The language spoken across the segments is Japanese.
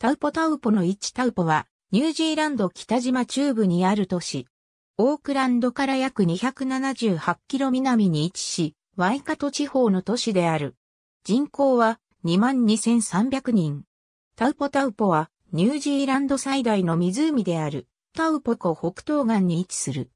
タウポタウポの位置タウポは、ニュージーランド北島中部にある都市。オークランドから約2 7 8キロ南に位置し、ワイカト地方の都市である。人口は22,300人。タウポタウポは、ニュージーランド最大の湖である、タウポ湖北東岸に位置する。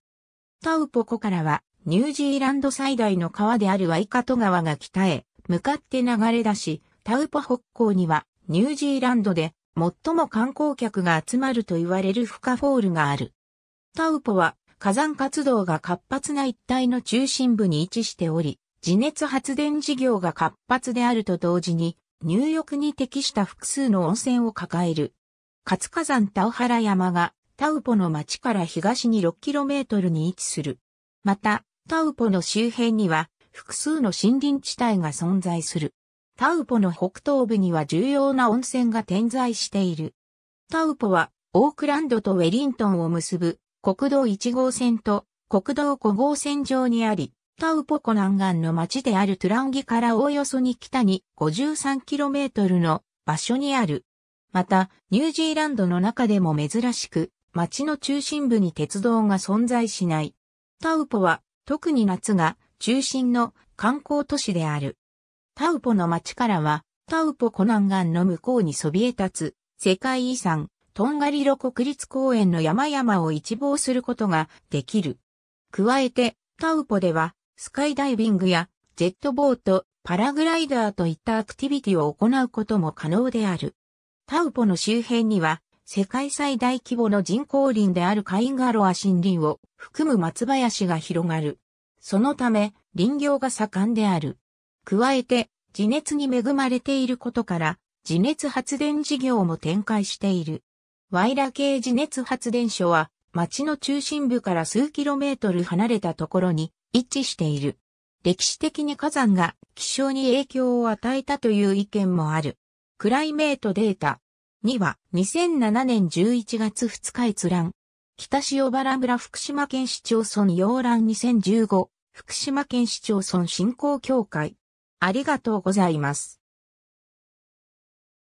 タウポ湖からは、ニュージーランド最大の川であるワイカト川が北へ、向かって流れ出し、タウポ北港には、ニュージーランドで最も観光客が集まると言われるフカフォールがある。タウポは火山活動が活発な一帯の中心部に位置しており、地熱発電事業が活発であると同時に、入浴に適した複数の温泉を抱える。活火山田原山がタウポの町から東に 6km に位置する。また、タウポの周辺には複数の森林地帯が存在する。タウポの北東部には重要な温泉が点在している。タウポは、オークランドとウェリントンを結ぶ国道1号線と国道5号線上にあり、タウポ湖南岸の町であるトゥランギからおおよそに北に 53km の場所にある。また、ニュージーランドの中でも珍しく、町の中心部に鉄道が存在しない。タウポは、特に夏が中心の観光都市である。タウポの町からは、タウポ湖南岸の向こうにそびえ立つ、世界遺産、トンガリロ国立公園の山々を一望することができる。加えて、タウポでは、スカイダイビングや、ジェットボート、パラグライダーといったアクティビティを行うことも可能である。タウポの周辺には、世界最大規模の人工林であるカインガロア森林を含む松林が広がる。そのため、林業が盛んである。加えて、地熱に恵まれていることから、地熱発電事業も展開している。ワイラ系地熱発電所は、町の中心部から数キロメートル離れたところに位置している。歴史的に火山が気象に影響を与えたという意見もある。クライメートデータ2は2007年11月2日閲覧。北塩原村福島県市町村要覧2015福島県市町村振興協会ありがとうございます。